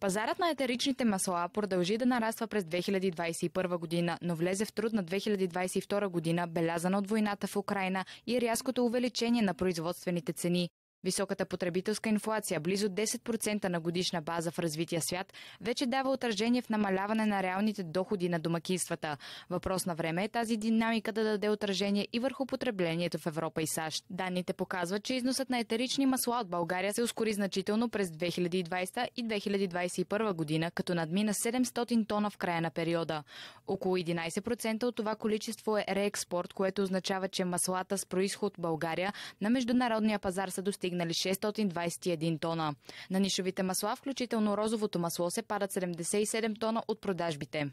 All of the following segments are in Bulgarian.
Пазарът на етеричните масла продължи да нараства през 2021 година, но влезе в труд на 2022 година, белязана от войната в Украина и рязкото увеличение на производствените цени. Високата потребителска инфлация, близо 10% на годишна база в развития свят, вече дава отражение в намаляване на реалните доходи на домакинствата. Въпрос на време е тази динамика да даде отражение и върху потреблението в Европа и САЩ. Данните показват, че износът на етерични масла от България се ускори значително през 2020 и 2021 година, като надмина 700 тона в края на периода. Около 11% от това количество е реекспорт, което означава, че маслата с происход България на международния пазар са достигнати достигнали 621 тона. На нишовите масла, включително розовото масло, се падат 77 тона от продажбите.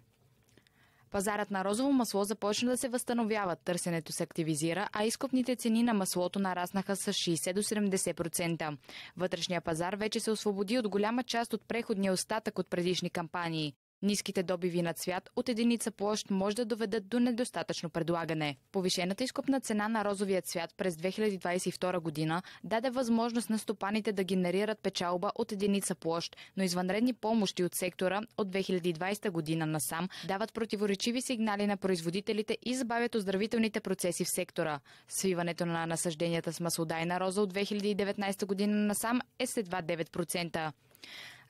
Пазарът на розово масло започна да се възстановява, търсенето се активизира, а изкупните цени на маслото нараснаха с 60 до 70%. Вътрешния пазар вече се освободи от голяма част от преходния остатък от предишни кампании. Ниските добиви на цвят от единица площ може да доведат до недостатъчно предлагане. Повишената изкупна цена на розовия цвят през 2022 година даде възможност на стопаните да генерират печалба от единица площ, но извънредни помощи от сектора от 2020 година насам дават противоречиви сигнали на производителите и забавят оздравителните процеси в сектора. Свиването на насъжденията с маслодайна роза от 2019 година насам е след 9%.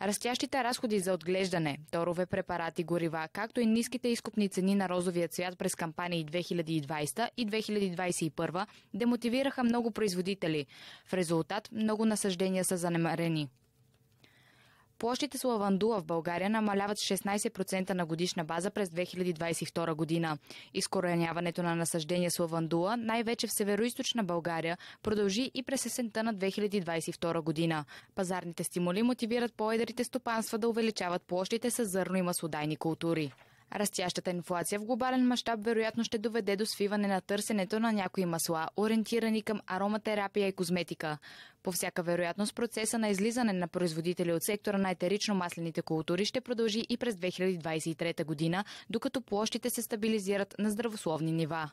Растящите разходи за отглеждане, торове, препарати, горива, както и ниските изкупни цени на розовия цвят през кампании 2020 и 2021 демотивираха много производители. В резултат много насъждения са занемарени. Площите с лавандула в България намаляват с 16% на годишна база през 2022 година. Изкореняването на насъждение с лавандула, най-вече в североизточна България, продължи и през есента на 2022 година. Пазарните стимули мотивират по стопанства да увеличават площите с зърно и маслодайни култури. Растящата инфлация в глобален мащаб вероятно ще доведе до свиване на търсенето на някои масла, ориентирани към ароматерапия и козметика. По всяка вероятност процеса на излизане на производители от сектора на етерично-маслените култури ще продължи и през 2023 година, докато площите се стабилизират на здравословни нива.